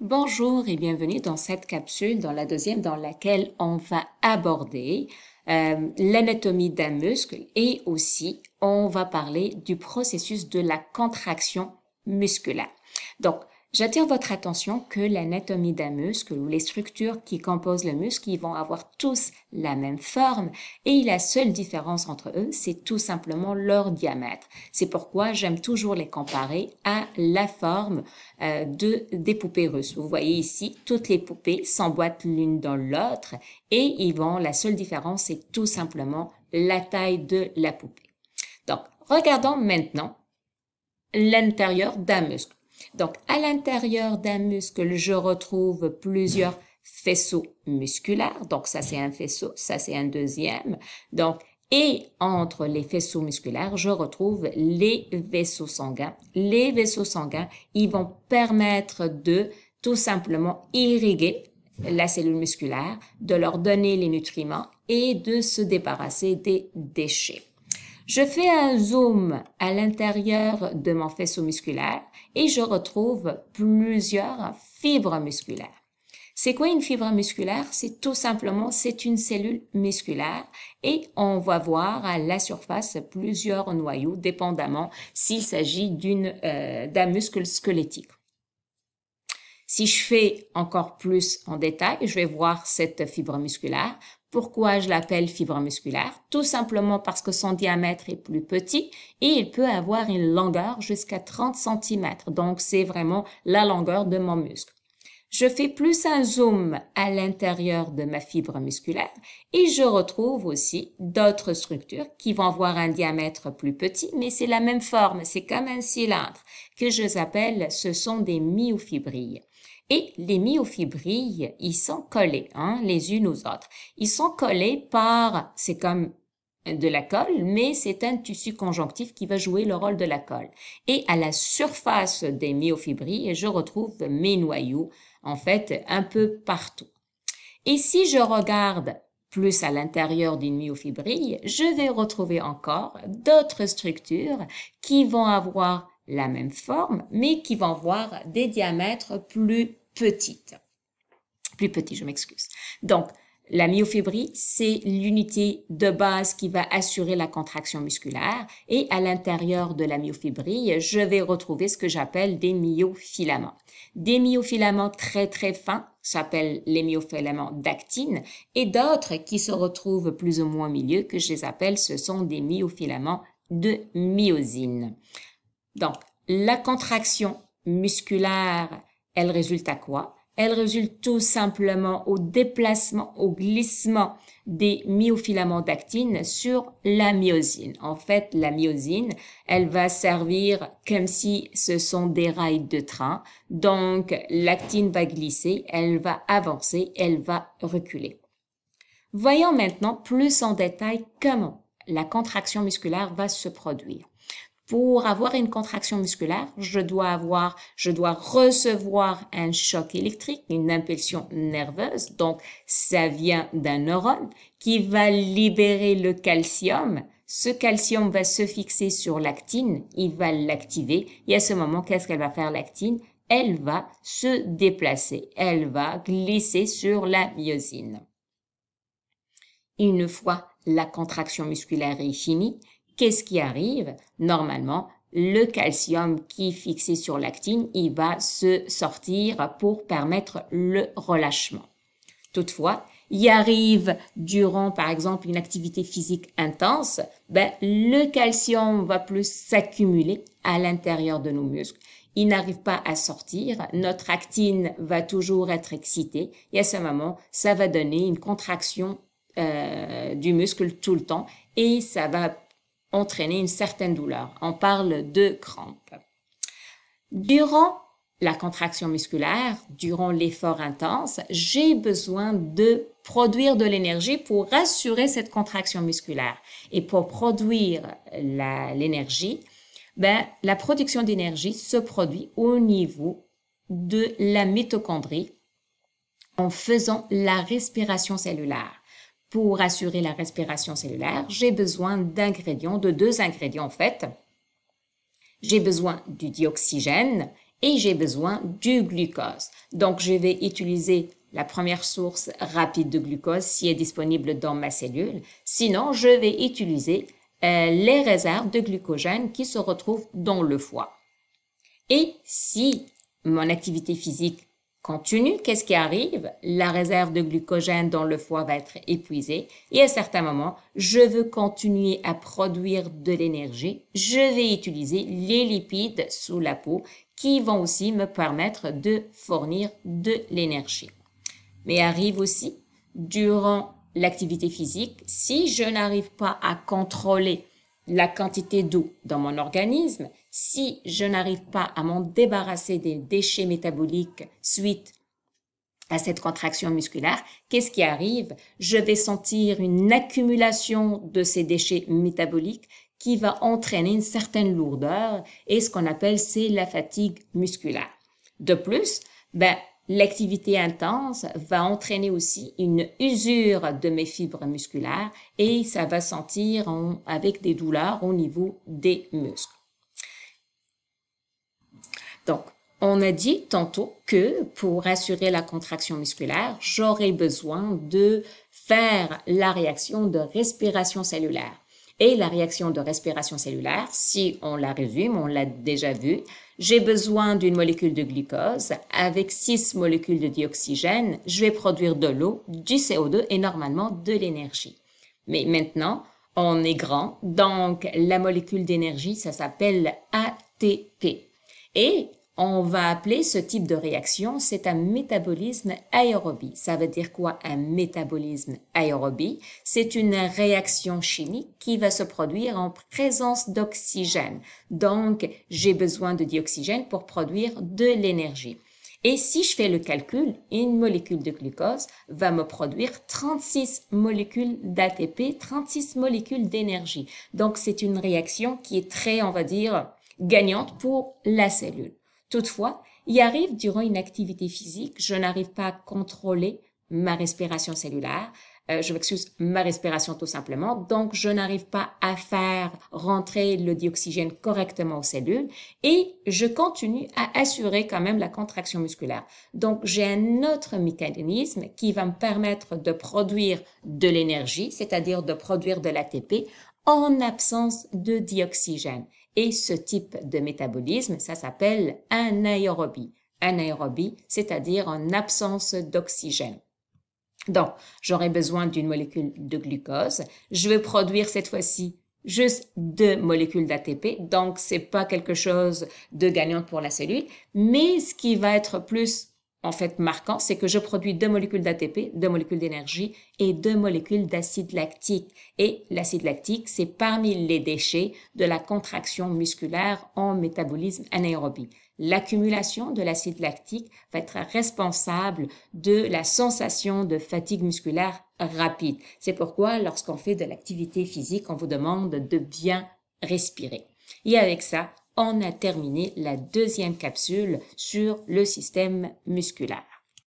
Bonjour et bienvenue dans cette capsule, dans la deuxième, dans laquelle on va aborder euh, l'anatomie d'un muscle et aussi on va parler du processus de la contraction musculaire. Donc, J'attire votre attention que l'anatomie d'un muscle ou les structures qui composent le muscle, ils vont avoir tous la même forme et la seule différence entre eux, c'est tout simplement leur diamètre. C'est pourquoi j'aime toujours les comparer à la forme euh, de, des poupées russes. Vous voyez ici, toutes les poupées s'emboîtent l'une dans l'autre et ils vont, la seule différence, c'est tout simplement la taille de la poupée. Donc, regardons maintenant l'intérieur d'un muscle. Donc, à l'intérieur d'un muscle, je retrouve plusieurs faisceaux musculaires. Donc, ça, c'est un faisceau, ça, c'est un deuxième. Donc, et entre les faisceaux musculaires, je retrouve les vaisseaux sanguins. Les vaisseaux sanguins, ils vont permettre de tout simplement irriguer la cellule musculaire, de leur donner les nutriments et de se débarrasser des déchets. Je fais un zoom à l'intérieur de mon faisceau musculaire et je retrouve plusieurs fibres musculaires. C'est quoi une fibre musculaire? C'est tout simplement, c'est une cellule musculaire et on va voir à la surface plusieurs noyaux dépendamment s'il s'agit euh, d'un muscle squelettique. Si je fais encore plus en détail, je vais voir cette fibre musculaire. Pourquoi je l'appelle fibre musculaire Tout simplement parce que son diamètre est plus petit et il peut avoir une longueur jusqu'à 30 cm. Donc, c'est vraiment la longueur de mon muscle. Je fais plus un zoom à l'intérieur de ma fibre musculaire et je retrouve aussi d'autres structures qui vont avoir un diamètre plus petit, mais c'est la même forme, c'est comme un cylindre que je appelle, ce sont des myofibrilles et les myofibrilles, ils sont collés, hein, les unes aux autres. Ils sont collés par, c'est comme de la colle, mais c'est un tissu conjonctif qui va jouer le rôle de la colle. Et à la surface des myofibrilles, je retrouve mes noyaux, en fait, un peu partout. Et si je regarde plus à l'intérieur d'une myofibrille, je vais retrouver encore d'autres structures qui vont avoir la même forme, mais qui vont avoir des diamètres plus petits. Plus petits, je m'excuse. Donc, la myofibrie, c'est l'unité de base qui va assurer la contraction musculaire et à l'intérieur de la myofibrie, je vais retrouver ce que j'appelle des myofilaments. Des myofilaments très très fins s'appellent les myofilaments d'actine et d'autres qui se retrouvent plus ou moins au milieu que je les appelle, ce sont des myofilaments de myosine. Donc, la contraction musculaire, elle résulte à quoi? Elle résulte tout simplement au déplacement, au glissement des myofilaments d'actine sur la myosine. En fait, la myosine, elle va servir comme si ce sont des rails de train. Donc, l'actine va glisser, elle va avancer, elle va reculer. Voyons maintenant plus en détail comment la contraction musculaire va se produire pour avoir une contraction musculaire, je dois avoir, je dois recevoir un choc électrique, une impulsion nerveuse. Donc, ça vient d'un neurone qui va libérer le calcium. Ce calcium va se fixer sur l'actine, il va l'activer. Et à ce moment, qu'est-ce qu'elle va faire l'actine Elle va se déplacer, elle va glisser sur la myosine. Une fois la contraction musculaire est finie, qu'est-ce qui arrive Normalement, le calcium qui est fixé sur l'actine, il va se sortir pour permettre le relâchement. Toutefois, il arrive durant, par exemple, une activité physique intense, ben, le calcium va plus s'accumuler à l'intérieur de nos muscles. Il n'arrive pas à sortir, notre actine va toujours être excitée et à ce moment, ça va donner une contraction euh, du muscle tout le temps et ça va entraîner une certaine douleur. On parle de crampes. Durant la contraction musculaire, durant l'effort intense, j'ai besoin de produire de l'énergie pour assurer cette contraction musculaire. Et pour produire l'énergie, ben, la production d'énergie se produit au niveau de la mitochondrie en faisant la respiration cellulaire pour assurer la respiration cellulaire, j'ai besoin d'ingrédients, de deux ingrédients en fait. J'ai besoin du dioxygène et j'ai besoin du glucose. Donc, je vais utiliser la première source rapide de glucose si elle est disponible dans ma cellule. Sinon, je vais utiliser euh, les réserves de glucogène qui se retrouvent dans le foie. Et si mon activité physique continue, qu'est-ce qui arrive? La réserve de glucogène dans le foie va être épuisée et à certains moments, je veux continuer à produire de l'énergie. Je vais utiliser les lipides sous la peau qui vont aussi me permettre de fournir de l'énergie. Mais arrive aussi, durant l'activité physique, si je n'arrive pas à contrôler la quantité d'eau dans mon organisme, si je n'arrive pas à m'en débarrasser des déchets métaboliques suite à cette contraction musculaire, qu'est-ce qui arrive Je vais sentir une accumulation de ces déchets métaboliques qui va entraîner une certaine lourdeur et ce qu'on appelle c'est la fatigue musculaire. De plus, ben, L'activité intense va entraîner aussi une usure de mes fibres musculaires et ça va sentir avec des douleurs au niveau des muscles. Donc, on a dit tantôt que pour assurer la contraction musculaire, j'aurais besoin de faire la réaction de respiration cellulaire et la réaction de respiration cellulaire, si on la résume, on l'a déjà vu, j'ai besoin d'une molécule de glucose, avec six molécules de dioxygène, je vais produire de l'eau, du CO2 et normalement de l'énergie. Mais maintenant, on est grand, donc la molécule d'énergie, ça s'appelle ATP. Et on va appeler ce type de réaction, c'est un métabolisme aérobie. Ça veut dire quoi un métabolisme aérobie C'est une réaction chimique qui va se produire en présence d'oxygène. Donc, j'ai besoin de dioxygène pour produire de l'énergie. Et si je fais le calcul, une molécule de glucose va me produire 36 molécules d'ATP, 36 molécules d'énergie. Donc c'est une réaction qui est très, on va dire, gagnante pour la cellule. Toutefois, il arrive durant une activité physique, je n'arrive pas à contrôler ma respiration cellulaire, euh, je m'excuse, ma respiration tout simplement, donc je n'arrive pas à faire rentrer le dioxygène correctement aux cellules et je continue à assurer quand même la contraction musculaire. Donc j'ai un autre mécanisme qui va me permettre de produire de l'énergie, c'est-à-dire de produire de l'ATP en absence de dioxygène. Et ce type de métabolisme, ça s'appelle anaérobie. Anaérobie, c'est-à-dire en absence d'oxygène. Donc, j'aurai besoin d'une molécule de glucose. Je vais produire cette fois-ci juste deux molécules d'ATP. Donc, c'est pas quelque chose de gagnant pour la cellule. Mais ce qui va être plus en fait marquant, c'est que je produis deux molécules d'ATP, deux molécules d'énergie et deux molécules d'acide lactique. Et l'acide lactique, c'est parmi les déchets de la contraction musculaire en métabolisme anaérobie. L'accumulation de l'acide lactique va être responsable de la sensation de fatigue musculaire rapide. C'est pourquoi lorsqu'on fait de l'activité physique, on vous demande de bien respirer. Et avec ça, on a terminé la deuxième capsule sur le système musculaire.